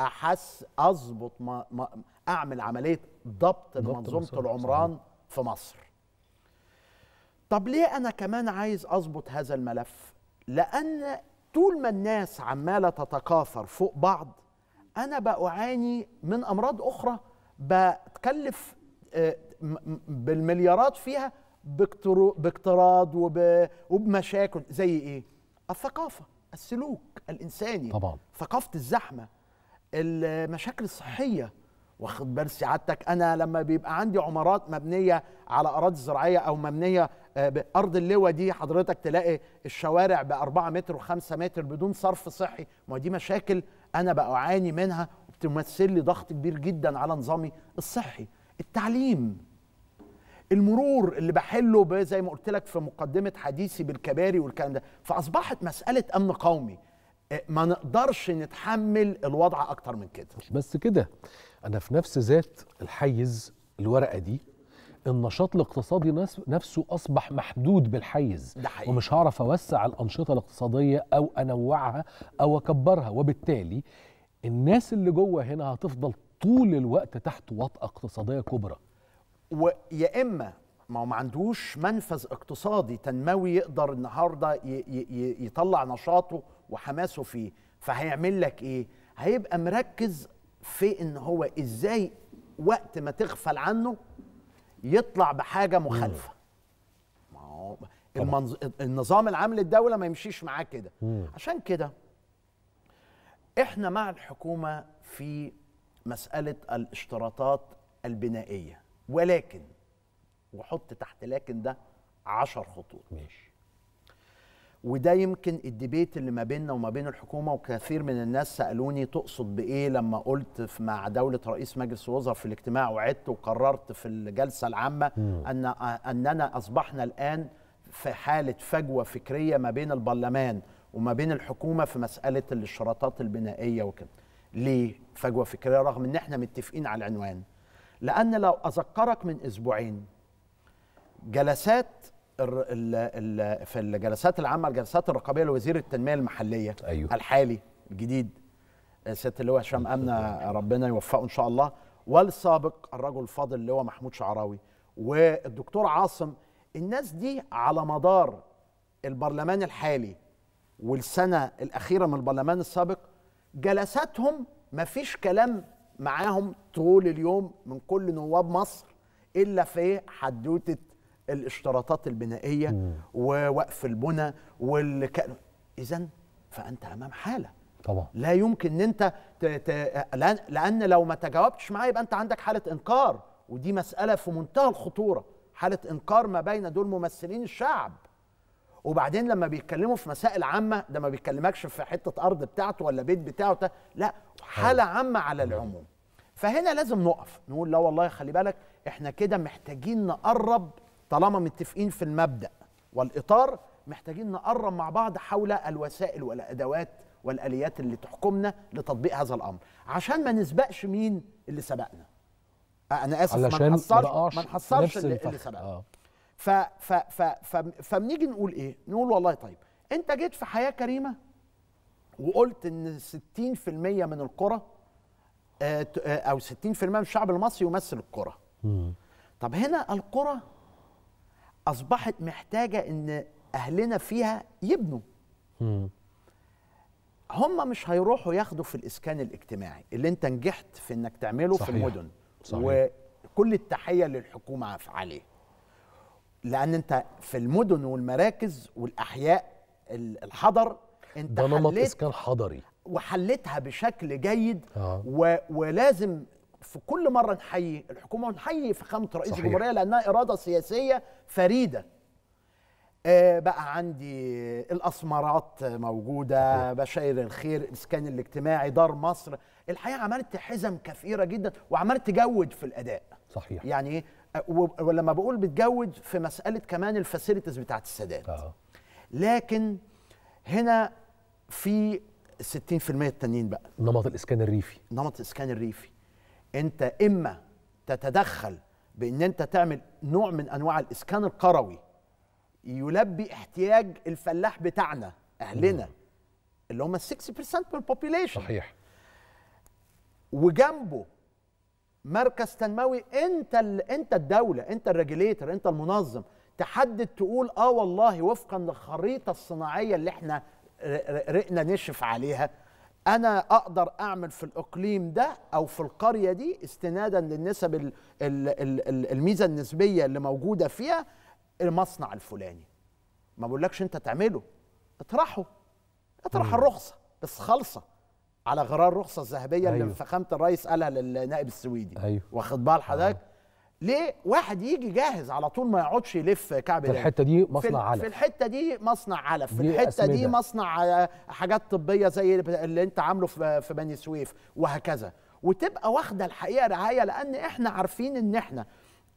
احس اظبط ما ما اعمل عمليه ضبط لمنظومه العمران صحيح. في مصر طب ليه انا كمان عايز اظبط هذا الملف لان طول ما الناس عماله تتكاثر فوق بعض انا بعاني من امراض اخرى بتكلف آه، بالمليارات فيها باقتراض وبمشاكل زي ايه الثقافه السلوك الانساني طبعا ثقافه الزحمه المشاكل الصحيه واخد بال سعادتك انا لما بيبقى عندي عمارات مبنيه على اراضي زراعيه او مبنيه آه، بارض اللواء دي حضرتك تلاقي الشوارع ب 4 متر و5 متر بدون صرف صحي ما دي مشاكل انا اعاني منها وبتمثل لي ضغط كبير جدا على نظامي الصحي التعليم المرور اللي بحله زي ما قلت لك في مقدمه حديثي بالكباري والكلام ده فاصبحت مساله امن قومي ما نقدرش نتحمل الوضع اكتر من كده مش بس كده انا في نفس ذات الحيز الورقه دي النشاط الاقتصادي نفسه اصبح محدود بالحيز ده حقيقي. ومش هعرف اوسع الانشطه الاقتصاديه او انوعها او اكبرها وبالتالي الناس اللي جوه هنا هتفضل طول الوقت تحت وطأة اقتصادية كبرى ويا إما ما هو ما عندوش منفذ اقتصادي تنموي يقدر النهاردة يطلع نشاطه وحماسه فيه فهيعمل لك ايه هيبقى مركز في ان هو ازاي وقت ما تغفل عنه يطلع بحاجه مخالفه ما هو المنظ... النظام العام للدوله ما يمشيش معاه كده عشان كده احنا مع الحكومه في مساله الاشتراطات البنائيه ولكن وحط تحت لكن ده عشر خطوط ماشي وده يمكن الديبيت اللي ما بيننا وما بين الحكومه وكثير من الناس سالوني تقصد بايه لما قلت مع دوله رئيس مجلس الوزراء في الاجتماع وعدت وقررت في الجلسه العامه ان اننا اصبحنا الان في حاله فجوه فكريه ما بين البرلمان وما بين الحكومه في مساله الاشتراطات البنائيه وكده. ليه فجوه فكريه رغم ان احنا متفقين على العنوان؟ لان لو اذكرك من اسبوعين جلسات في الجلسات العامه الجلسات الرقابيه لوزير التنميه المحليه أيوه. الحالي الجديد سياده اللواء هشام امنه ربنا يوفقه ان شاء الله والسابق الرجل الفاضل اللي هو محمود شعراوي والدكتور عاصم الناس دي على مدار البرلمان الحالي والسنه الاخيره من البرلمان السابق جلساتهم ما فيش كلام معاهم طول اليوم من كل نواب مصر الا في حدوته الاشتراطات البنائيه مم. ووقف البنى والك... اذا فانت امام حاله طبعا لا يمكن ان انت ت... ت... لان لو ما تجاوبتش معايا يبقى انت عندك حاله انكار ودي مساله في منتهى الخطوره حاله انكار ما بين دول ممثلين الشعب وبعدين لما بيتكلموا في مسائل عامه ده ما بيتكلمكش في حته ارض بتاعته ولا بيت بتاعه ده لا حاله عامه على العموم فهنا لازم نقف نقول لا والله خلي بالك احنا كده محتاجين نقرب طالما متفقين في المبدا والاطار محتاجين نقرب مع بعض حول الوسائل والادوات والاليات اللي تحكمنا لتطبيق هذا الامر عشان ما نسبقش مين اللي سبقنا انا اسف ما نحصرش ما نحصرش اللي, اللي سبقنا آه. ف ف ف ف فبنيجي نقول ايه نقول والله طيب انت جيت في حياه كريمه وقلت ان 60% من القرى آه، آه، او 60% من الشعب المصري يمثل القرى طب هنا القرى اصبحت محتاجه ان اهلنا فيها يبنوا هم مش هيروحوا ياخدوا في الاسكان الاجتماعي اللي انت نجحت في انك تعمله صحيح. في المدن صحيح. وكل التحيه للحكومه عليه لان انت في المدن والمراكز والاحياء الحضر انت ده نمط اسكان حضري وحلتها بشكل جيد آه. و... ولازم في كل مره نحيي الحكومه ونحيي فخامه رئيس الجمهوريه لانها اراده سياسيه فريده آه، بقى عندي الاسمرات موجوده بشاير الخير الاسكان الاجتماعي دار مصر الحقيقه عملت حزم كثيره جدا وعملت تجود في الاداء صحيح يعني ايه ولما بقول بتجود في مساله كمان الفاسيلتيز بتاعت السادات آه. لكن هنا في 60% التانيين بقى نمط الاسكان الريفي نمط الاسكان الريفي انت اما تتدخل بان انت تعمل نوع من انواع الاسكان القروي يلبي احتياج الفلاح بتاعنا اهلنا اللي هم 60% من البوبيليشن صحيح وجنبه مركز تنموي انت ال... انت الدوله انت الريجليتر انت المنظم تحدد تقول اه والله وفقا للخريطه الصناعيه اللي احنا رقنا نشف عليها انا اقدر اعمل في الاقليم ده او في القريه دي استنادا للنسب الميزه النسبيه اللي موجوده فيها المصنع الفلاني ما بقولكش انت تعمله اطرحه اطرح الرخصه بس خالصه على غرار الرخصه الذهبيه أيوه. اللي فخامه الرئيس قالها للنائب السويدي أيوه. واخد بال حضرتك أيوه. ليه واحد يجي جاهز على طول ما يقعدش يلف كعب في الحته دي مصنع علف في الحته دي مصنع علف في الحته دي مصنع حاجات طبيه زي اللي انت عامله في بني سويف وهكذا وتبقى واخده الحقيقه رعايه لان احنا عارفين ان احنا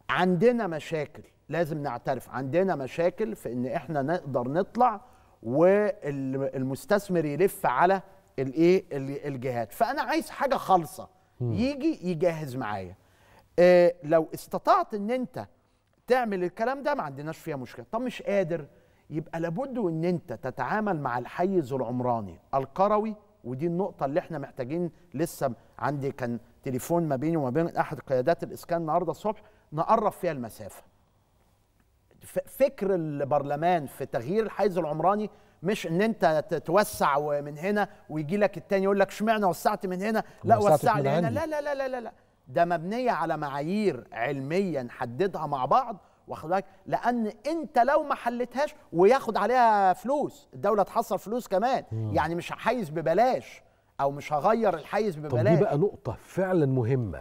عندنا مشاكل لازم نعترف عندنا مشاكل في ان احنا نقدر نطلع والمستثمر يلف على الايه الجهات فانا عايز حاجه خالصه يجي يجهز معايا آه، لو استطعت ان انت تعمل الكلام ده ما عندناش فيها مشكله طب مش قادر يبقى لابد ان انت تتعامل مع الحيز العمراني القروي ودي النقطه اللي احنا محتاجين لسه عندي كان تليفون ما بيني وما بين احد قيادات الاسكان النهارده الصبح نقرب فيها المسافه فكر البرلمان في تغيير الحيز العمراني مش ان انت تتوسع من هنا ويجي لك التاني يقول لك اشمعنى وسعت من هنا لا وسعت من هنا لا لا لا لا لا, لا. ده مبنيه على معايير علميه نحددها مع بعض واخد لان انت لو ما حلتهاش وياخد عليها فلوس الدوله تحصل فلوس كمان مم. يعني مش حيز ببلاش او مش هغير الحيز ببلاش طب دي بقى نقطه فعلا مهمه